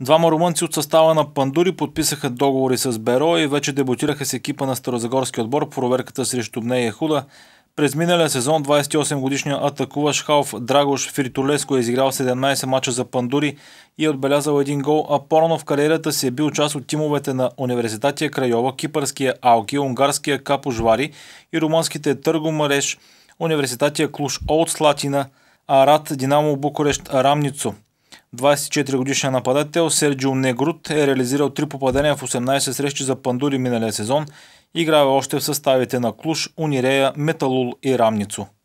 Двама румънци от състава на Пандури подписаха договори с Беро и вече дебутираха с екипа на Старозагорски отбор проверката срещу Бнея Худа. През миналия сезон 28 годишния атакуваш халф Драгош Фиритолеско е изиграл 17 мача за Пандури и е отбелязал един гол, а порано в кариерата си е бил част от тимовете на Университатия Крайова, Кипърския Алки, Унгарския Капожвари и румънските Търго Мареш, Университатия Клуш Олд Слатина, Арат Динамо Букурещ Рамницо. 24-годишният нападател Серджио Негрут е реализирал 3 попадения в 18 срещи за пандури миналия сезон. Играва още в съставите на Клуш, Унирея, Металул и Рамницо.